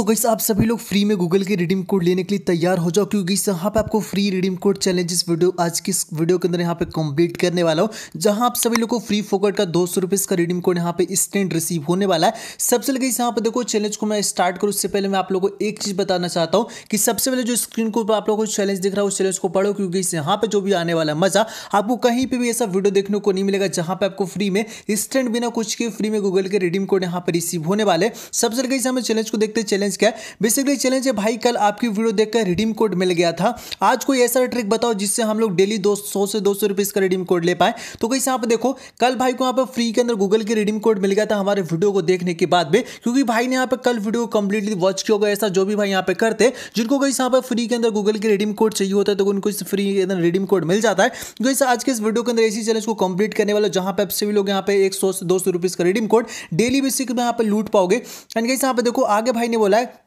तो गई आप सभी लोग फ्री में गूगल के रिडीम कोड लेने के लिए तैयार हो जाओ क्योंकि यहाँ पे आपको free redeem code challenges video आज की इस वीडियो के अंदर यहाँ पे कंप्लीट करने वाला हूँ जहाँ आप सभी लोग को फ्री फोकट का दो सौ का रिडीम कोड यहाँ पे इंस्टेंट रिसीव होने वाला है सबसे पहले गई यहाँ पे देखो चैलेंज को मैं स्टार्ट करूँ उससे पहले मैं आप लोग को एक चीज़ बताना चाहता हूँ कि सबसे पहले जो स्क्रीन को आप लोग को चैलेंज दिख रहा है उस चैलेंज को पढ़ो क्योंकि यहाँ पे जो भी आने वाला है मजा आपको कहीं पर भी ऐसा वीडियो देखने को नहीं मिलेगा जहाँ पे आपको फ्री में इंस्टेंट बिना कुछ के फ्री में गूगल के रिडीम कोड यहाँ पर रिसीव होने वाले सबसे पहले गई हमें चैलेंज को देखते चैलेंज चैलेंज क्या है बेसिकली चैलेंज है भाई कल आपकी वीडियो देखकर रिडीम कोड मिल गया था आज कोई ऐसा ट्रिक बताओ जिससे हम लोग डेली दो सौ से दो सौ का रिडीम कोड ले पाए तो कहीं यहाँ पर देखो कल भाई को यहाँ पर फ्री के अंदर गूगल के रिडीम कोड मिल गया था हमारे वीडियो को देखने के बाद में क्योंकि भाई ने यहाँ पर कल वीडियो कंप्लीटली वॉच किया होगा ऐसा जो भी भाई यहाँ पे करते जिनको कहीं यहाँ पर फ्री के अंदर गूगल के रिडीम कोड चाहिए होता है तो उनको इस फ्री के अंदर रिडीम कोड मिल जाता है तो इस आज के इस वीडियो के अंदर ऐसी चैलेंज को कंप्लीट करने वाला जहां पर सभी लोग यहाँ पे एक सौ से दो सौ का रिडीम कोड डेली बेसिक में यहाँ पर लूट पाओगे एंड कहीं यहाँ पे देखो आगे भाई ने बोला बोला है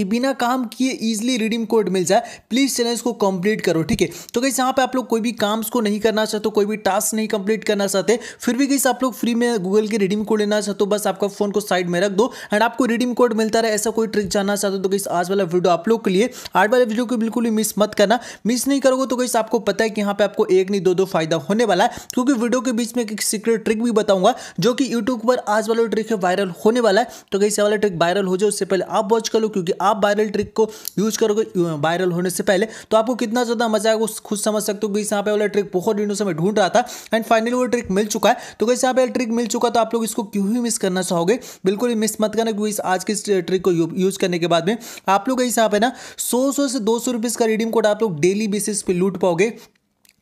कि बिना काम किए इजिली रिडीम कोड मिल जाए प्लीज़ चैलेंज को कंप्लीट करो ठीक है तो कैसे यहाँ पे आप लोग कोई भी काम्स को नहीं करना चाहते कोई भी टास्क नहीं कंप्लीट करना चाहते फिर भी कैसे आप लोग फ्री में गूगल के रिडीम कोड लेना चाहते हो बस आपका फोन को साइड में रख दो एंड आपको रिडीम कोड मिलता रहे ऐसा कोई ट्रिक जानना चाहते हो तो कैसे आज वाला वीडियो आप लोग के लिए आज वाले वीडियो को बिल्कुल भी मिस मत करना मिस नहीं करोगे तो कैसे आपको पता है कि यहाँ पे आपको एक नहीं दो दो फायदा होने वाला है क्योंकि वीडियो के बीच में एक सीक्रेट ट्रिक भी बताऊंगा जो कि यूट्यूब पर आज वाला ट्रिक है वायरल होने वाला है तो कैसे वाला ट्रिक वायरल हो जाए उससे पहले आप वॉच कर लो क्योंकि आप आप वायरल ट्रिक को यूज करोगे वायरल होने से पहले तो आपको कितना ज़्यादा मजा आएगा खुद समझ सकते हो कि यहाँ पे वाला ट्रिक बहुत दिनों से मैं ढूंढ रहा था एंड फाइनली वो ट्रिक मिल चुका है तो कैसे यहाँ पे ट्रिक मिल चुका तो आप लोग इसको क्यों ही मिस करना चाहोगे बिल्कुल मिस मत करना क्योंकि आज की इस ट्रिक को यूज करने के बाद में आप लोग यहाँ पे ना सौ सौ से दो सौ का रिडीम कोड आप लोग डेली बेसिस पे लूट पाओगे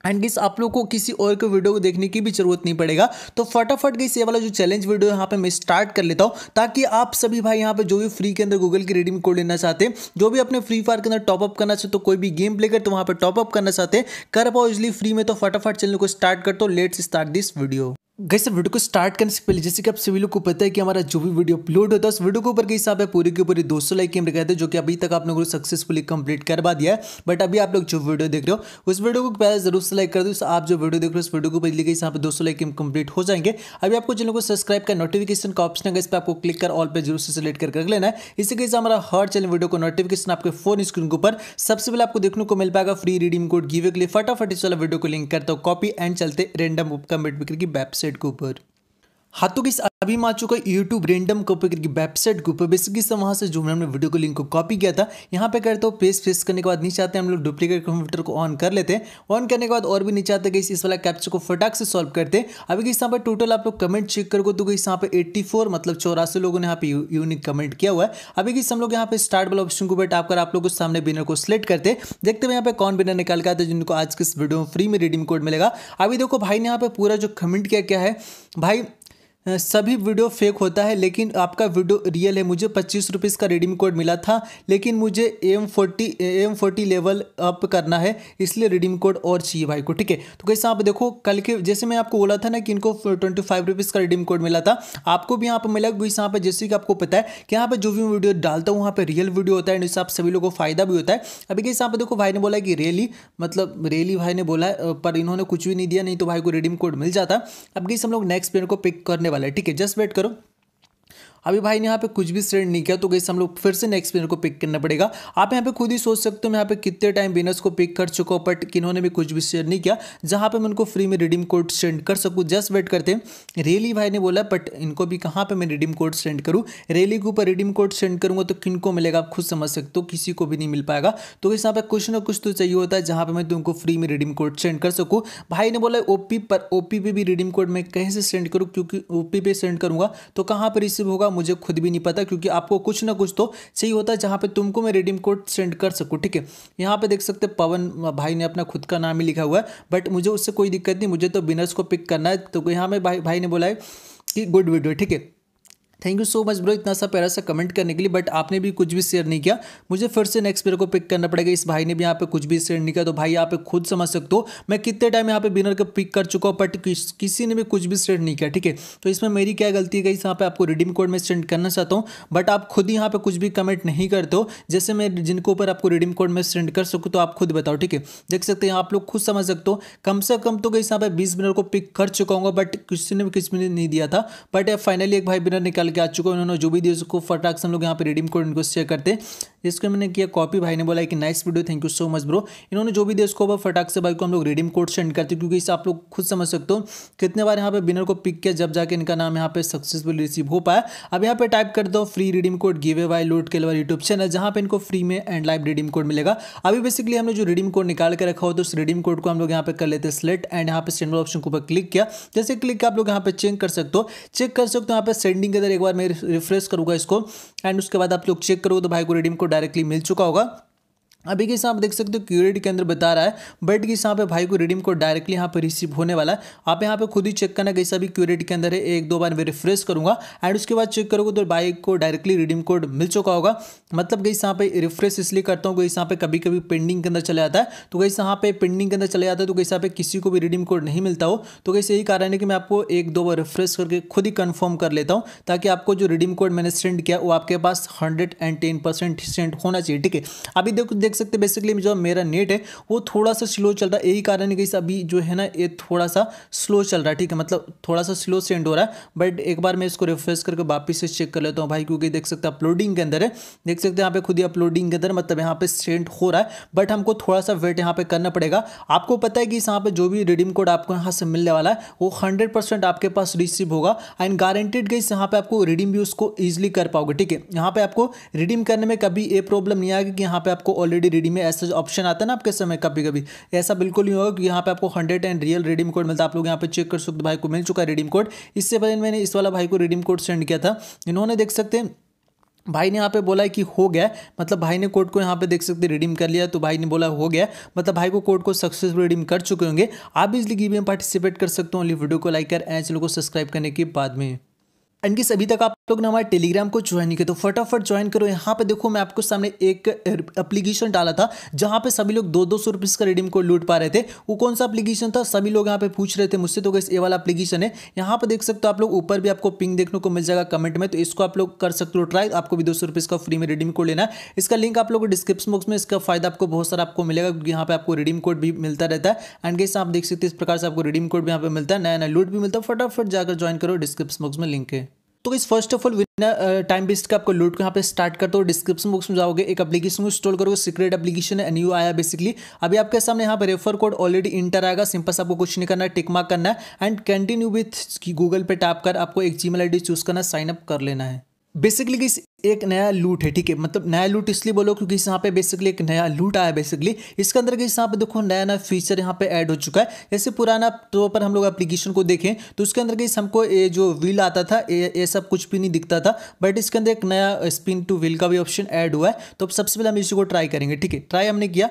एंड गिस आप लोग को किसी और के वीडियो को देखने की भी जरूरत नहीं पड़ेगा तो फटाफट गिस ये वाला जो चैलेंज वीडियो यहाँ पे मैं स्टार्ट कर लेता हूँ ताकि आप सभी भाई यहाँ पे जो भी फ्री के अंदर गूगल की रिडीम कोड लेना चाहते हैं जो भी अपने फ्री फायर के अंदर टॉपअप करना चाहते तो कोई भी गेम प्ले कर तो वहाँ पर टॉपअप करना चाहते कर पाओ इजली फ्री में तो फटाफट चैनल को स्टार्ट कर दो लेट्स स्टार्ट दिस वीडियो गई सर वीडियो को स्टार्ट करने से पहले जैसे कि आप सभी लोग को पता है कि हमारा जो भी वीडियो अपलोड होता है उस वीडियो के ऊपर गई साहब है पूरी के पूरी 200 लाइक हम कहते हैं जो कि अभी तक आप लोगों को सक्सेसफुली कंप्लीट करवा दिया है बट अभी आप लोग जो वीडियो देख रहे हो उस वीडियो को पहले जरूर से लाइक कर दो आप जो वीडियो देख रहे हो उस वीडियो को पहले गई यहाँ पर दो लाइक हम कंप्लीट हो जाएंगे अभी आपको जिन लोगों को सब्सक्राइब का नोटिफिकेशन का ऑप्शन है इस पर आपको क्लिक कर ऑल पर जरूर से सिलेक्ट कर लेना है इसी के हमारा हर चैनल वीडियो को नोटिफिकेशन आपके फोन स्क्रीन के ऊपर सबसे पहले आपको देखने को मिल पाएगा फ्री रीडिंग कोड गिवे के लिए फटाफट इस वाला वीडियो को लिंक करता हूँ कॉपी एंड चलते रेंडम कमेंट बिक्री की वेबसाइट said Cooper. हाँ तो किस अभी मैं आ चुका है यूट्यूब रेंडम कॉपी करके वेबसाइट के ऊपर बेसिकली सर वहाँ से जो हमने वीडियो को लिंक को कॉपी किया था यहाँ पे करते हो पेस्ट फेस करने के बाद नीचे आते हैं हम लोग डुप्लीकेट कंप्यूटर को ऑन कर लेते हैं ऑन करने के बाद और भी नीचे आते हैं इस वाला कैप्चर को फटाक से सॉल्व करते हैं अभी किस यहाँ पर टोटल आप लोग कमेंट चेक करोगे तो किस यहाँ पर एट्टी मतलब चौरासी लोगों ने यहाँ पे यूनिक कमेंट किया हुआ है अभी किस हम लोग यहाँ पे स्टार्ट वाला ऑप्शन को बैठ आप आप लोग सामने बिनर को सिलेक्ट करते देखते हुए यहाँ पे कौन बिनर निकाल के आते हैं जिनको आज किस वीडियो में फ्री में रिडीम कोड मिलेगा अभी देखो भाई ने यहाँ पे पूरा जो कमेंट किया क्या है भाई सभी वीडियो फेक होता है लेकिन आपका वीडियो रियल है मुझे पच्चीस रुपीज़ का रिडीम कोड मिला था लेकिन मुझे M forty M forty level up करना है इसलिए रिडीम कोड और चाहिए भाई को ठीक है तो कैसे आप देखो कल के जैसे मैं आपको बोला था ना कि इनको ट्वेंटी फाइव रुपीज़ का रिडीम कोड मिला था आपको भी यहाँ पर मिला इस यहाँ पर जैसे कि आपको पता है कि यहाँ पर जो भी वीडियो डालता हूँ वहाँ पर रियल वीडियो होता है इससे आप सभी लोगों को फ़ायदा भी होता है अभी कैसे यहाँ पर देखो भाई ने बोला कि रेली मतलब रेली भाई ने बोला पर इन्होंने कुछ भी नहीं दिया नहीं तो भाई को रिडीम कोड मिल जाता अब कैसे हम लोग नेक्स्ट प्लेयर को पिक करने वाले वाला है ठीक है जस्ट वेट करो अभी भाई ने यहाँ पे कुछ भी सेंड नहीं किया तो गई हम लोग फिर से नेक्स्ट विनर को पिक करना पड़ेगा आप यहाँ पे खुद ही सोच सकते हो यहाँ पे कितने टाइम बिनर्स को पिक कर चुका हूँ बट किन्होंने भी कुछ भी शेयर नहीं किया जहाँ पे मैं उनको फ्री में रिडीम कोड सेंड कर सकूँ जस्ट वेट करते हैं रेली भाई ने बोला बट इनको भी कहाँ पर मैं रिडीम कोड सेंड करूँ रेली के ऊपर रिडीम कोड सेंड करूँगा तो किन मिलेगा आप खुद समझ सकते हो किसी को भी नहीं मिल पाएगा तो इस यहाँ पर कुछ ना कुछ तो चाहिए होता है जहाँ पर मैं तुमको फ्री में रिडीम कोड सेंड कर सकूँ भाई ने बोला ओपी पर ओपी पे भी रिडीम कोड मैं कैसे सेंड करूँ क्योंकि ओपी पे सेंड करूँगा तो कहाँ पर रिसीव होगा मुझे खुद भी नहीं पता क्योंकि आपको कुछ ना कुछ तो सही होता है जहाँ पे तुमको मैं रिडीम कोड सेंड कर सकूँ ठीक है यहाँ पे देख सकते पवन भाई ने अपना खुद का नाम ही लिखा हुआ है बट मुझे उससे कोई दिक्कत नहीं मुझे तो बिनर्स को पिक करना है तो यहाँ में भाई भाई ने बोला है कि गुड वीडियो ठीक है thank you so much bro इतना सा प्यारा सा कमेंट करने के लिए बट आपने भी कुछ भी शेयर नहीं किया मुझे फिर से नेक्स्ट प्लेयर को पिक करना पड़ेगा इस भाई ने भी यहाँ पे कुछ भी शेयर नहीं किया तो भाई यहाँ पे खुद समझ सकते हो मैं कितने टाइम यहाँ पे बिनर का पिक कर चुका हूँ बट किस, किसी ने भी कुछ भी शेयर नहीं किया ठीक है तो इसमें मेरी क्या गलती है इस यहाँ पर आपको रिडीम कोड में सेंड करना चाहता हूँ बट आप खुद यहाँ पर कुछ भी कमेंट नहीं करते हो जैसे मैं जिनके ऊपर आपको रिडीम कोड में सेंड कर सकूँ तो आप खुद बताओ ठीक है देख सकते हैं आप लोग खुद समझ सकते हो कम से कम तो कहीं यहाँ पर बीस बिनर को पिक कर चुका हूँ बट किसी ने भी किसी ने नहीं दिया था बट फाइनली एक भाई बिनर निकाल निकाल के आ चुका है उन्होंने जो भी दिया उसको फटाक से हम लोग यहाँ पे रिडीम कोड इनको शेयर करते जिसको मैंने किया कॉपी भाई ने बोला कि nice video thank you so much bro इन्होंने जो भी दिया उसको फटाक से भाई को हम लोग रिडीम कोड सेंड करते क्योंकि इससे आप लोग खुद समझ सकते हो कितने बार यहाँ पे बिनर को पिक किया जब जाके इनका नाम यहाँ पे सक्सेसफुल रिसीव हो पाया अब यहाँ पे टाइप कर दो free redeem code giveaway load के यूट्यूब चैनल जहाँ पे इनको फ्री में एंड लाइव रिडीम कोड मिलेगा अभी बेसिकली हमने जो रिडीम कोड निकाल के रखा हो तो उस रिडीम कोड को हम लोग यहाँ पे कर लेते हैं सिलेक्ट एंड यहाँ पे सेंड ऑप्शन के ऊपर क्लिक किया जैसे क्लिक आप लोग यहाँ पे चेक कर सकते हो चेक कर सकते हो यहाँ पे सेंडिंग के अंदर एक बार मैं रिफ्रेश करूँगा इसको एंड उसके बाद आप लोग चेक करोगे तो भाई को रिडीम को डायरेक्टली मिल चुका होगा अभी के हिसाब आप देख सकते हो क्यूरेट के अंदर बता रहा है बट किस यहाँ पे भाई को रिडीम कोड डायरेक्टली यहाँ पे रिसीव होने वाला है आप यहाँ पे खुद ही चेक करना कैसा भी क्यूरेट के अंदर है एक दो बार मैं रिफ्रेश करूंगा एंड उसके बाद चेक करोगे तो भाई को डायरेक्टली रिडीम कोड मिल चुका होगा मतलब कहीं यहाँ पे रिफ्रेश इसलिए करता हूँ कहीं यहाँ पे कभी कभी पेंडिंग के अंदर चला जाता है तो कहीं यहाँ पे पेंडिंग के अंदर चला जाता है तो कहीं यहाँ पे किसी को भी रिडीम कोड नहीं मिलता हो तो कैसे यही कारण है कि मैं आपको एक दो बार रिफ्रेश करके खुद ही कन्फर्म कर लेता हूँ ताकि आपको जो रिडीम कोड मैंने सेंड किया वो आपके पास hundred and ten percent send होना चाहिए ठीक है अभी देखो सकते बेसिकली जो मेरा नेट है वो थोड़ा सा स्लो चल रहा है यही कारण है कि अभी जो है ना ये थोड़ा सा स्लो चल रहा है ठीक है मतलब थोड़ा सा स्लो सेंड हो रहा है बट एक बार मैं इसको रिफ्रेश करके वापस से चेक कर लेता हूँ भाई क्योंकि देख सकते अपलोडिंग के अंदर है देख सकते हैं यहाँ पे खुद ही अपलोडिंग के अंदर मतलब यहाँ पे सेंड हो रहा है बट हमको थोड़ा सा वेट यहाँ पे करना पड़ेगा आपको पता है कि इस यहाँ पे जो भी रिडीम कोड आपको यहाँ से मिलने वाला है वो हंड्रेड आपके पास रिसीव होगा एंड गारंटेड गई यहाँ पे आपको रिडीम भी उसको ईजिली कर पाओगे ठीक है यहाँ पे आपको रिडीम करने में कभी ये प्रॉब्लम नहीं आएगी कि यहाँ पे आपको ऑलरेडी ऑलरेडी रेडी में ऐसा ऑप्शन आता है ना आपके समय कभी कभी ऐसा बिल्कुल नहीं होगा कि यहाँ पे आपको hundred and real redeem code मिलता है आप लोग यहाँ पे चेक कर सकते भाई को मिल चुका है रिडीम कोड इससे पहले मैंने इस वाला भाई को रिडीम कोड सेंड किया था इन्होंने देख सकते हैं भाई ने यहाँ पे बोला है कि हो गया मतलब भाई ने कोड को यहाँ पे देख सकते रिडीम कर लिया तो भाई ने बोला हो गया मतलब भाई को कोड को सक्सेसफुल रिडीम कर चुके होंगे आप भी इसलिए गिव में पार्टिसिपेट कर सकते हो ओनली वीडियो को लाइक कर एंड चैनल को सब्सक्राइब करने के बाद में एंड किस अभी तक आप तो अगर हमारे टेलीग्राम को ज्वाइन नहीं किया तो फटाफट ज्वाइन करो यहाँ पे देखो मैं आपको सामने एक एप्लीकेशन डाला था जहाँ पे सभी लोग दो दो सौ रुपीज़ का रिडीम कोड लूट पा रहे थे वो कौन सा एप्लीकेशन था सभी लोग यहाँ पे पूछ रहे थे मुझसे तो कैसे ये वाला एप्लीकेशन है यहाँ पे देख सकते हो आप लोग ऊपर भी आपको पिंक देखने को मिल जाएगा कमेंट में तो इसको आप लोग कर सकते हो ट्राई आपको भी दो सौ का फ्री में रिडीम कोड लेना है इसका लिंक आप लोग को डिस्क्रिप्शन बॉक्स में इसका फायदा आपको बहुत सारा आपको मिलेगा क्योंकि यहाँ पर आपको रिडीम कोड भी मिलता रहता है एंड कैसे आप देख सकते इस प्रकार से आपको रिडीम कोड भी यहाँ पर मिलता है नया नया लूट भी मिलता है फटाफट जाकर ज्वाइन करो डिस्क्रिप्शन बॉक्स में लिंक है तो इस first of all winner time best का आपको लूट को यहाँ पे स्टार्ट करते हो डिस्क्रिप्शन बॉक्स में जाओगे एक एप्लीकेशन को इंस्टॉल करोगे सीक्रेट एप्लीकेशन है न्यू आया बेसिकली अभी आपके सामने यहाँ पे रेफर कोड ऑलरेडी इंटर आएगा सिंपल से आपको कुछ नहीं करना है टिक मार्क करना है एंड कंटिन्यू विथ गूगल पे टैप कर आपको एक जी मेल चूज करना साइनअप साइन अप कर लेना है बेसिकली किस एक नया लूट है ठीक है मतलब नया लूट इसलिए बोलो क्योंकि यहाँ पे बेसिकली एक नया लूट आया बेसिकली इसके अंदर किस यहाँ पे देखो नया नया फीचर यहाँ पे ऐड हो चुका है जैसे पुराना तो पर हम लोग एप्लीकेशन को देखें तो उसके अंदर किस हमको ये जो व्हील आता था ये सब कुछ भी नहीं दिखता था बट इसके अंदर एक नया स्पिन टू व्हील का भी ऑप्शन ऐड हुआ है तो सबसे पहले हम इसी को ट्राई करेंगे ठीक है ट्राई हमने किया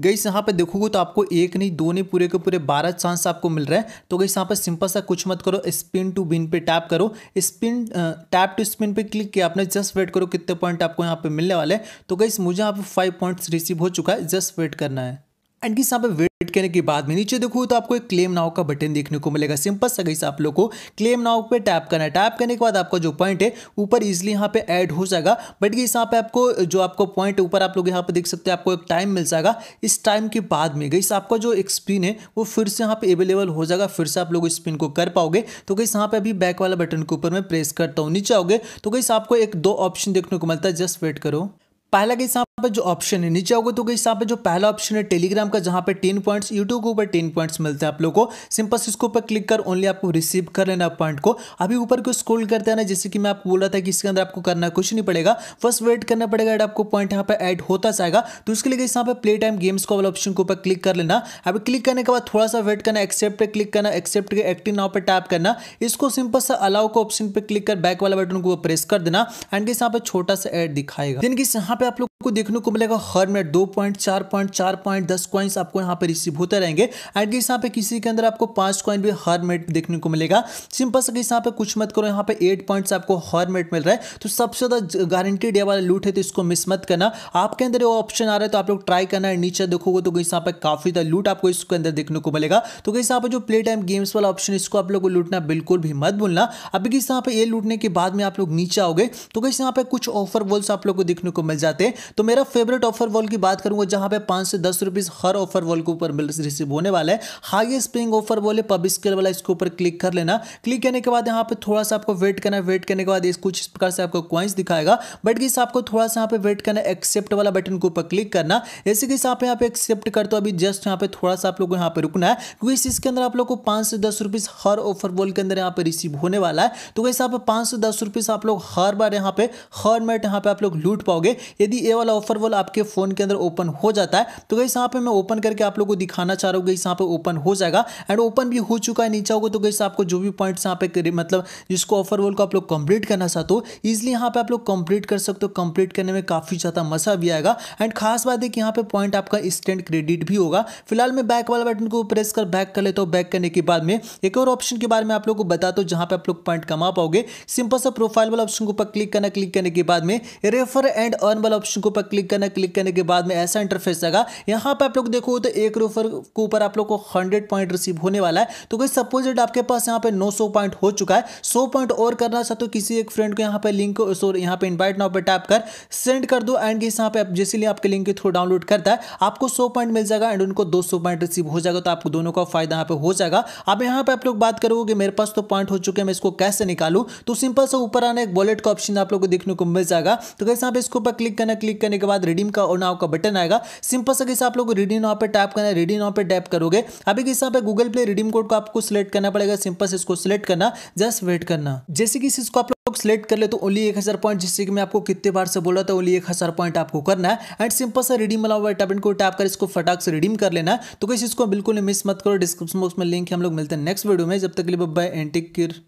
गईस यहाँ पे देखोगे तो आपको एक नहीं दो नहीं पूरे के पूरे बारह चांस आपको मिल रहा है तो गई यहाँ पे सिंपल सा कुछ मत करो स्पिन टू बिन पे टैप करो स्पिन टैप टू स्पिन पे क्लिक किया आपने जस्ट वेट करो कितने पॉइंट आपको यहाँ पे मिलने वाले हैं तो गईस मुझे यहाँ पे फाइव पॉइंट्स रिसीव हो चुका है जस्ट वेट करना है एंड किस पे वेट करने के बाद में नीचे देखो तो आपको एक क्लेम नाउ का बटन देखने को मिलेगा सिंपल सा गई आप लोग को क्लेम नाव पे टैप करना है टैप करने के बाद आपका जो पॉइंट है ऊपर इजिली यहाँ पे ऐड हो जाएगा बट गई यहाँ पे आपको जो आपको पॉइंट ऊपर आप लोग यहाँ पे देख सकते हैं आपको एक टाइम मिल जाएगा इस टाइम के बाद में गई आपका जो एक स्पिन है वो फिर से यहाँ पे अवेलेबल हो जाएगा फिर से आप लोग इस स्पिन को कर पाओगे तो कहीं यहाँ पे अभी बैक वाला बटन के ऊपर मैं प्रेस करता हूँ नीचे आओगे तो कहीं आपको एक दो ऑप्शन देखने को मिलता है जस्ट वेट करो पहला गई यहाँ पर जो ऑप्शन है नीचे आओगे तो गई यहाँ पे जो पहला ऑप्शन है टेलीग्राम का जहाँ पे टेन पॉइंट्स यूट्यूब के ऊपर टेन पॉइंट्स मिलते हैं आप लोग को सिंपल इसके ऊपर क्लिक कर ओनली आपको रिसीव कर लेना पॉइंट को अभी ऊपर को स्क्रोल करते हैं ना जैसे कि मैं आपको बोला था कि इसके अंदर आपको करना कुछ नहीं पड़ेगा फर्स्ट वेट करना पड़ेगा एड आपको पॉइंट यहाँ पे एड होता जाएगा तो उसके लिए गई यहाँ पे प्ले टाइम गेम्स को वाले ऑप्शन के ऊपर क्लिक कर लेना अभी क्लिक करने के बाद थोड़ा सा वेट करना एक्सेप्ट क्लिक करना एक्सेप्ट के एक्टिव नाव पे टैप करना इसको सिंपल सा अलाउ को ऑप्शन पर क्लिक कर बैक वाला बटन को प्रेस कर देना एंड किस यहाँ पर छोटा सा एड दिखाएगा यहाँ पे आप लोगों को देखने को मिलेगा हर मिनट दो पॉइंट चार पॉइंट चार पॉइंट दस क्वाइंस आपको यहाँ पे रिसीव होते रहेंगे एट गेस यहाँ पे किसी के अंदर आपको पांच कॉइन भी हर मिनट देखने को मिलेगा सिंपल से यहाँ पे कुछ मत करो यहाँ पे एट पॉइंट आपको हर मिनट मिल रहा है तो सबसे ज़्यादा गारंटीड ये वाला लूट है तो इसको मिस मत करना आपके अंदर वो ऑप्शन आ रहा है तो आप लोग ट्राई करना है नीचे देखोगे तो कहीं यहाँ पे काफ़ी ज़्यादा लूट आपको इसके अंदर देखने को मिलेगा तो कहीं यहाँ पे जो प्ले टाइम गेम्स वाला ऑप्शन इसको आप लोग को लूटना बिल्कुल भी मत भूलना अभी किस यहाँ पे ये लूटने के बाद में आप लोग नीचे आओगे तो कहीं यहाँ पे कुछ ऑफर वॉल्स आप लोग को देखने को मिल जाता जाते हैं तो मेरा फेवरेट ऑफर वॉल की बात करूंगा जहां पे पांच से दस रुपीज़ हर ऑफर वॉल के ऊपर रिसीव होने वाला है हाईएस्ट पेइंग ऑफर वॉल है पब स्केल वाला इसके ऊपर क्लिक कर लेना क्लिक करने के बाद यहाँ पे थोड़ा सा आपको वेट करना है वेट करने के बाद इस कुछ इस प्रकार से आपको क्वाइंस दिखाएगा बट किस आपको थोड़ा सा यहाँ पे वेट करना एक्सेप्ट वाला बटन के ऊपर क्लिक करना ऐसे किस आप यहाँ पे एक्सेप्ट कर दो अभी जस्ट यहाँ पे थोड़ा सा आप लोग को यहाँ पे रुकना है क्योंकि इसके अंदर आप लोग को पांच से दस रुपीज़ हर ऑफर वॉल के अंदर यहाँ पे रिसीव होने वाला है तो कैसे आप पांच से दस रुपीज़ आप लोग हर बार यहाँ पे हर मिनट यहाँ पे आप लोग लूट पाओगे यदि ये वाला ऑफर वॉल आपके फ़ोन के अंदर ओपन हो जाता है तो गई यहाँ पे मैं ओपन करके आप लोगों को दिखाना चाह रहा हूँ गई यहाँ पे ओपन हो जाएगा एंड ओपन भी हो चुका है नीचा होगा तो गई आपको जो भी पॉइंट्स यहाँ पे मतलब जिसको ऑफर वॉल को आप लोग कंप्लीट करना चाहते हो इजिली यहाँ पे आप लोग कंप्लीट कर सकते हो कंप्लीट करने में काफ़ी ज़्यादा मज़ा भी आएगा एंड खास बात है कि यहाँ पे पॉइंट आपका इंस्टेंट क्रेडिट भी होगा फिलहाल मैं बैक वाला बटन को प्रेस कर बैक कर लेता हूँ बैक करने के बाद में एक और ऑप्शन के बारे में आप लोग को बता दो जहाँ पे आप लोग पॉइंट कमा पाओगे सिंपल सा प्रोफाइल वाला ऑप्शन के ऊपर क्लिक करना क्लिक करने के बाद में रेफर एंड अर्न वाले ऑप्शन के ऊपर क्लिक करना क्लिक करने के बाद में ऐसा इंटरफेस आएगा यहाँ पर आप लोग देखो तो एक रूफर के ऊपर आप लोग को हंड्रेड पॉइंट रिसीव होने वाला है तो कोई सपोज आपके पास यहाँ पे नौ पॉइंट हो चुका है सौ पॉइंट और करना चाहते हो किसी एक फ्रेंड को यहाँ पे लिंक सॉरी यहाँ पे इन्वाइट नाउ पर टैप कर सेंड कर दो एंड यहाँ पे आप जिसलिए आपके लिंक के थ्रू डाउनलोड करता है आपको सौ पॉइंट मिल जाएगा एंड उनको दो पॉइंट रिसीव हो जाएगा तो आपको दोनों का फायदा यहाँ पे हो जाएगा अब यहाँ पे आप लोग बात करोगे कि मेरे पास तो पॉइंट हो चुके हैं मैं इसको कैसे निकालू तो सिंपल से ऊपर आने एक वॉलेट का ऑप्शन आप लोग को देखने को मिल जाएगा तो कैसे यहाँ पे इसके ऊपर क्लिक क्लिक करना क्लिक करने के बाद रिडीम का और नाव का बटन आएगा सिंपल सा आप लोग रिडीम नाव पर टैप करना है रिडीम नाव पर टैप करोगे अभी किस यहाँ पे गूगल प्ले रिडीम कोड को आपको सिलेक्ट करना पड़ेगा सिंपल से इसको सिलेक्ट करना जस्ट वेट करना जैसे कि इसको आप लोग सिलेक्ट कर ले तो ओनली एक हज़ार पॉइंट जिससे कि मैं आपको कितने बार से बोला था ओनली एक हज़ार पॉइंट आपको करना है एंड सिंपल सा रिडीम वाला हुआ टैप को टैप कर इसको फटाक से रिडीम कर लेना तो किसी इसको बिल्कुल मिस मत करो डिस्क्रिप्शन बॉक्स में लिंक हम लोग मिलते हैं नेक्स्ट वीडियो में जब तक लिए बाय एंटिक किर